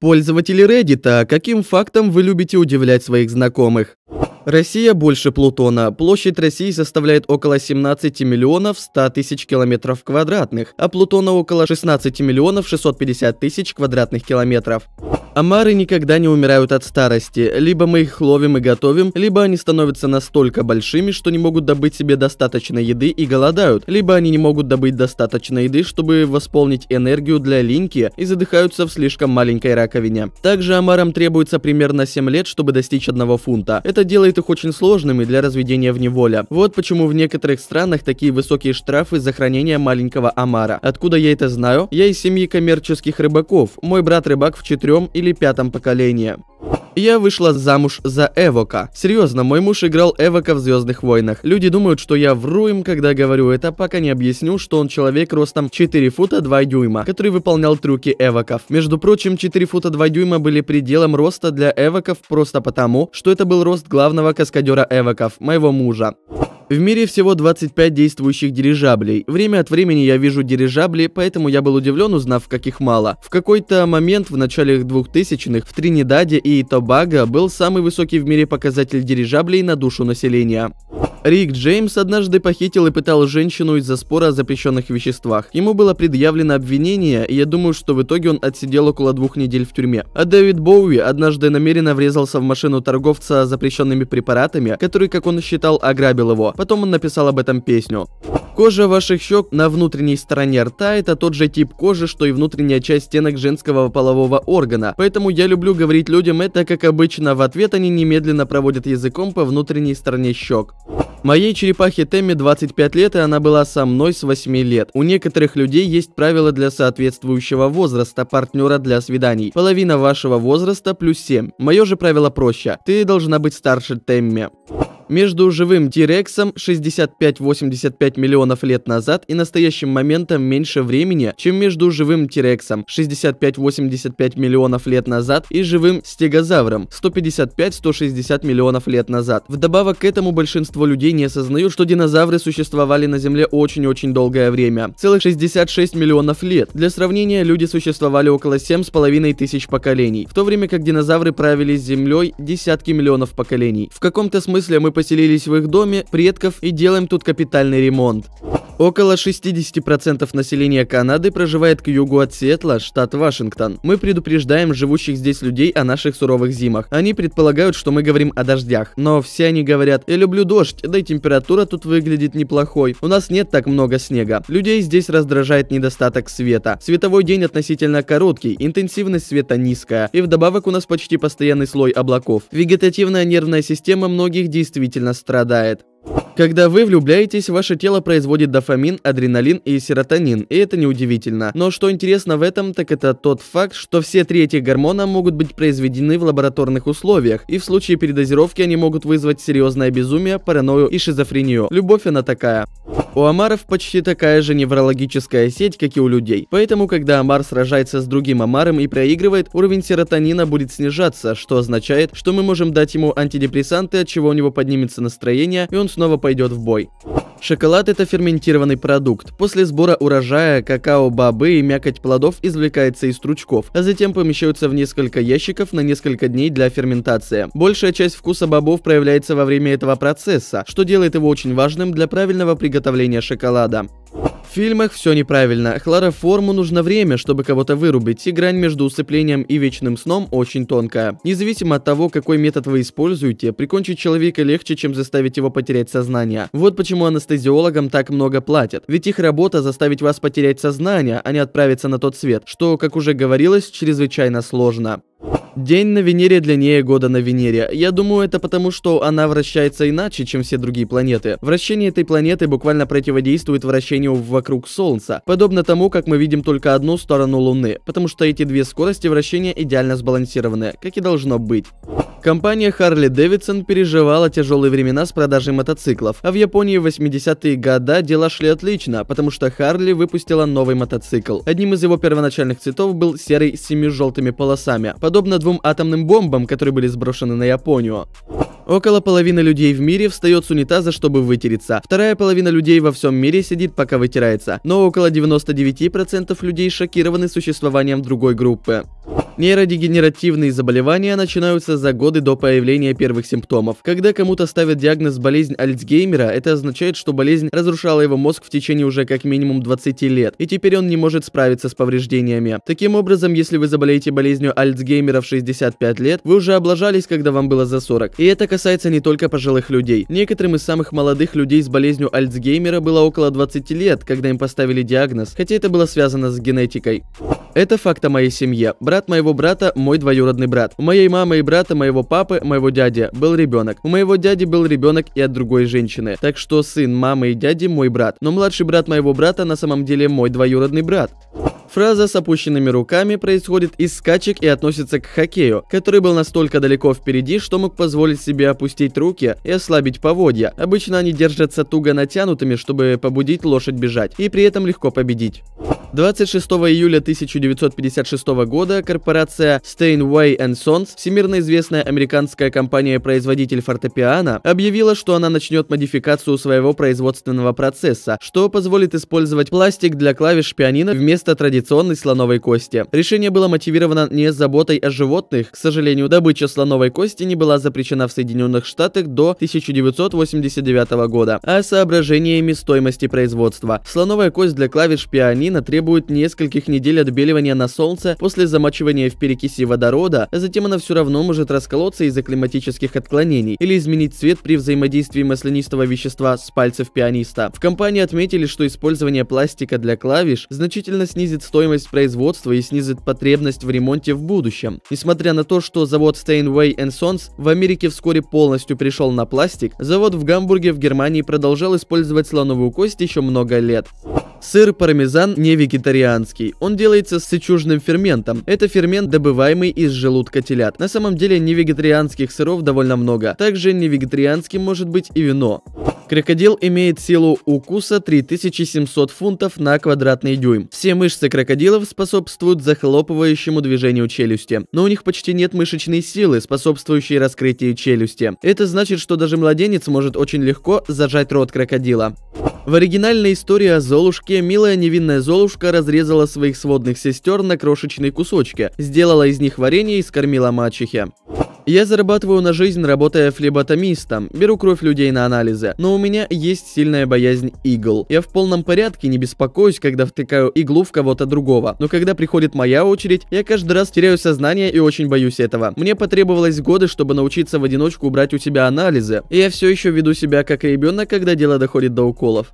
Пользователи Reddit, а каким фактом вы любите удивлять своих знакомых? Россия больше Плутона. Площадь России составляет около 17 миллионов 100 тысяч километров квадратных, а Плутона около 16 миллионов 650 тысяч квадратных километров. Омары никогда не умирают от старости. Либо мы их ловим и готовим, либо они становятся настолько большими, что не могут добыть себе достаточно еды и голодают, либо они не могут добыть достаточно еды, чтобы восполнить энергию для линьки и задыхаются в слишком маленькой раковине. Также омарам требуется примерно 7 лет, чтобы достичь одного фунта. Это делает делает их очень сложными для разведения в неволе. Вот почему в некоторых странах такие высокие штрафы за хранение маленького омара. Откуда я это знаю? Я из семьи коммерческих рыбаков. Мой брат рыбак в четырем или пятом поколении. Я вышла замуж за Эвока. Серьезно, мой муж играл Эвока в Звездных войнах. Люди думают, что я вру им, когда говорю это, пока не объясню, что он человек ростом 4 фута 2 дюйма, который выполнял трюки Эвоков. Между прочим, 4 фута 2 дюйма были пределом роста для Эвоков просто потому, что это был рост главного каскадера Эвоков, моего мужа. В мире всего 25 действующих дирижаблей. Время от времени я вижу дирижабли, поэтому я был удивлен, узнав, каких мало. В какой-то момент в начале 2000-х в Тринидаде и Тобаго был самый высокий в мире показатель дирижаблей на душу населения. Рик Джеймс однажды похитил и пытал женщину из-за спора о запрещенных веществах. Ему было предъявлено обвинение, и я думаю, что в итоге он отсидел около двух недель в тюрьме. А Дэвид Боуи однажды намеренно врезался в машину торговца запрещенными препаратами, который, как он считал, ограбил его. Потом он написал об этом песню. Кожа ваших щек на внутренней стороне рта это тот же тип кожи, что и внутренняя часть стенок женского полового органа. Поэтому я люблю говорить людям это, как обычно, в ответ они немедленно проводят языком по внутренней стороне щек. Моей черепахе Тэмми 25 лет, и она была со мной с 8 лет. У некоторых людей есть правила для соответствующего возраста партнера для свиданий. Половина вашего возраста плюс 7. Мое же правило проще. Ты должна быть старше Тэмми. Между живым Тирексом 65-85 миллионов лет назад и настоящим моментом меньше времени, чем между живым Тирексом 65-85 миллионов лет назад и живым стегозавром 155-160 миллионов лет назад. Вдобавок к этому большинство людей не осознают, что динозавры существовали на Земле очень-очень долгое время. Целых 66 миллионов лет. Для сравнения, люди существовали около 7,5 тысяч поколений, в то время как динозавры правили землей десятки миллионов поколений. В каком-то смысле мы поселились в их доме предков и делаем тут капитальный ремонт. Около 60% населения Канады проживает к югу от Сиэтла, штат Вашингтон. Мы предупреждаем живущих здесь людей о наших суровых зимах. Они предполагают, что мы говорим о дождях. Но все они говорят, я люблю дождь, да и температура тут выглядит неплохой. У нас нет так много снега. Людей здесь раздражает недостаток света. Световой день относительно короткий, интенсивность света низкая. И вдобавок у нас почти постоянный слой облаков. Вегетативная нервная система многих действительно страдает. Когда вы влюбляетесь, ваше тело производит дофамин, адреналин и серотонин, и это неудивительно. Но что интересно в этом, так это тот факт, что все три этих гормона могут быть произведены в лабораторных условиях, и в случае передозировки они могут вызвать серьезное безумие, паранойю и шизофрению. Любовь она такая. У омаров почти такая же неврологическая сеть, как и у людей. Поэтому, когда омар сражается с другим омаром и проигрывает, уровень серотонина будет снижаться, что означает, что мы можем дать ему антидепрессанты, от чего у него поднимется настроение, и он снова пойдет в бой. Шоколад – это ферментированный продукт. После сбора урожая какао, бобы и мякоть плодов извлекается из стручков, а затем помещаются в несколько ящиков на несколько дней для ферментации. Большая часть вкуса бобов проявляется во время этого процесса, что делает его очень важным для правильного приготовления шоколада фильмах все неправильно. Хлороформу нужно время, чтобы кого-то вырубить, и грань между усыплением и вечным сном очень тонкая. Независимо от того, какой метод вы используете, прикончить человека легче, чем заставить его потерять сознание. Вот почему анестезиологам так много платят. Ведь их работа заставить вас потерять сознание, а не отправиться на тот свет, что, как уже говорилось, чрезвычайно сложно. День на Венере длиннее года на Венере. Я думаю, это потому, что она вращается иначе, чем все другие планеты. Вращение этой планеты буквально противодействует вращению вокруг Солнца, подобно тому, как мы видим только одну сторону Луны, потому что эти две скорости вращения идеально сбалансированы, как и должно быть. Компания Harley Davidson переживала тяжелые времена с продажей мотоциклов, а в Японии в 80-е годы дела шли отлично, потому что Harley выпустила новый мотоцикл. Одним из его первоначальных цветов был серый с семи желтыми полосами, подобно двум атомным бомбам, которые были сброшены на Японию. Около половины людей в мире встает с унитаза, чтобы вытереться. Вторая половина людей во всем мире сидит, пока вытирается. Но около 99% людей шокированы существованием другой группы. Нейродегенеративные заболевания начинаются за годы до появления первых симптомов. Когда кому-то ставят диагноз болезнь Альцгеймера, это означает, что болезнь разрушала его мозг в течение уже как минимум 20 лет, и теперь он не может справиться с повреждениями. Таким образом, если вы заболеете болезнью Альцгеймера в 65 лет, вы уже облажались, когда вам было за 40. И это касается не только пожилых людей. Некоторым из самых молодых людей с болезнью Альцгеймера было около 20 лет, когда им поставили диагноз, хотя это было связано с генетикой. Это факт о моей семье. Брат моего брата – мой двоюродный брат. У моей мамы и брата моего папы, моего дяди, был ребенок. У моего дяди был ребенок и от другой женщины. Так что сын мамы и дяди – мой брат. Но младший брат моего брата на самом деле мой двоюродный брат. Фраза с опущенными руками происходит из скачек и относится к хоккею, который был настолько далеко впереди, что мог позволить себе опустить руки и ослабить поводья. Обычно они держатся туго натянутыми, чтобы побудить лошадь бежать, и при этом легко победить. 26 июля 1956 года корпорация Steinway Sons, всемирно известная американская компания-производитель фортепиано, объявила, что она начнет модификацию своего производственного процесса, что позволит использовать пластик для клавиш пианино вместо традиционного традиционной слоновой кости. Решение было мотивировано не заботой о животных. К сожалению, добыча слоновой кости не была запрещена в Соединенных Штатах до 1989 года, а соображениями стоимости производства. Слоновая кость для клавиш пианино требует нескольких недель отбеливания на солнце после замачивания в перекиси водорода, а затем она все равно может расколоться из-за климатических отклонений или изменить цвет при взаимодействии маслянистого вещества с пальцев пианиста. В компании отметили, что использование пластика для клавиш значительно снизит стоимость производства и снизит потребность в ремонте в будущем. Несмотря на то, что завод Steinway Sons в Америке вскоре полностью перешел на пластик, завод в Гамбурге в Германии продолжал использовать слоновую кость еще много лет. Сыр пармезан не вегетарианский. Он делается с сычужным ферментом. Это фермент, добываемый из желудка телят. На самом деле не вегетарианских сыров довольно много. Также не вегетарианским может быть и вино. Крокодил имеет силу укуса 3700 фунтов на квадратный дюйм. Все мышцы крокодилов способствуют захлопывающему движению челюсти, но у них почти нет мышечной силы, способствующей раскрытию челюсти. Это значит, что даже младенец может очень легко зажать рот крокодила. В оригинальной истории о Золушке милая невинная Золушка разрезала своих сводных сестер на крошечные кусочки, сделала из них варенье и скормила мачехе. Я зарабатываю на жизнь, работая флеботомистом, беру кровь людей на анализы, но у меня есть сильная боязнь игл. Я в полном порядке, не беспокоюсь, когда втыкаю иглу в кого-то другого. Но когда приходит моя очередь, я каждый раз теряю сознание и очень боюсь этого. Мне потребовалось годы, чтобы научиться в одиночку брать у себя анализы. И я все еще веду себя как ребенок, когда дело доходит до уколов.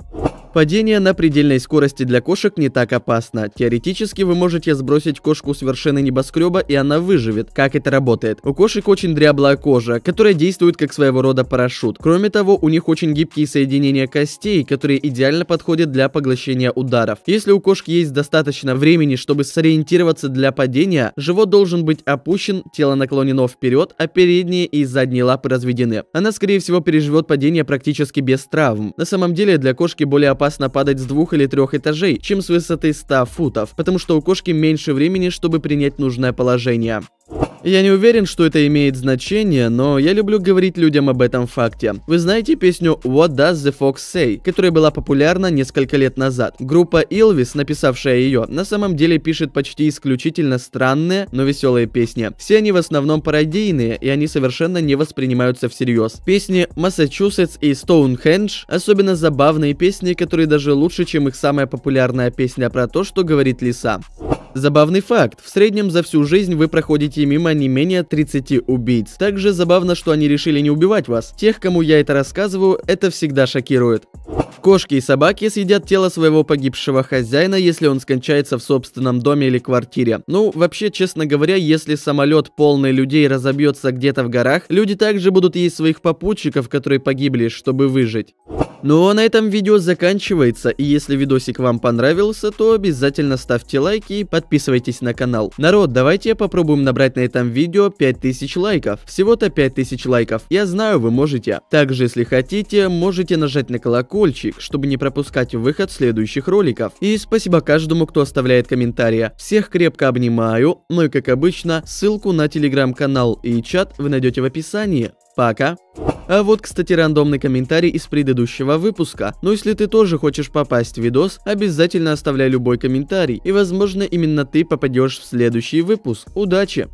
Падение на предельной скорости для кошек не так опасно. Теоретически вы можете сбросить кошку с вершины небоскреба и она выживет. Как это работает? У кошек очень дряблая кожа, которая действует как своего рода парашют. Кроме того, у них очень гибкие соединения костей, которые идеально подходят для поглощения ударов. Если у кошки есть достаточно времени, чтобы сориентироваться для падения, живот должен быть опущен, тело наклонено вперед, а передние и задние лапы разведены. Она скорее всего переживет падение практически без травм. На самом деле для кошки более опасно опасно падать с двух или трех этажей, чем с высоты 100 футов, потому что у кошки меньше времени, чтобы принять нужное положение. Я не уверен, что это имеет значение, но я люблю говорить людям об этом факте. Вы знаете песню What Does the Fox Say, которая была популярна несколько лет назад. Группа Илвис, написавшая ее, на самом деле пишет почти исключительно странные, но веселые песни. Все они в основном пародийные, и они совершенно не воспринимаются всерьез. Песни Massachusetts и Stonehenge особенно забавные песни, которые даже лучше, чем их самая популярная песня про то, что говорит лиса. Забавный факт, в среднем за всю жизнь вы проходите мимо не менее 30 убийц. Также забавно, что они решили не убивать вас. Тех, кому я это рассказываю, это всегда шокирует. Кошки и собаки съедят тело своего погибшего хозяина, если он скончается в собственном доме или квартире. Ну, вообще, честно говоря, если самолет полный людей разобьется где-то в горах, люди также будут есть своих попутчиков, которые погибли, чтобы выжить. Ну а на этом видео заканчивается, и если видосик вам понравился, то обязательно ставьте лайки и подписывайтесь на канал. Народ, давайте попробуем набрать на этом видео 5000 лайков. Всего-то 5000 лайков, я знаю, вы можете. Также, если хотите, можете нажать на колокольчик, колокольчик, чтобы не пропускать выход следующих роликов. И спасибо каждому, кто оставляет комментарии. Всех крепко обнимаю, ну и как обычно, ссылку на телеграм-канал и чат вы найдете в описании. Пока. А вот, кстати, рандомный комментарий из предыдущего выпуска. Но если ты тоже хочешь попасть в видос, обязательно оставляй любой комментарий, и возможно именно ты попадешь в следующий выпуск. Удачи!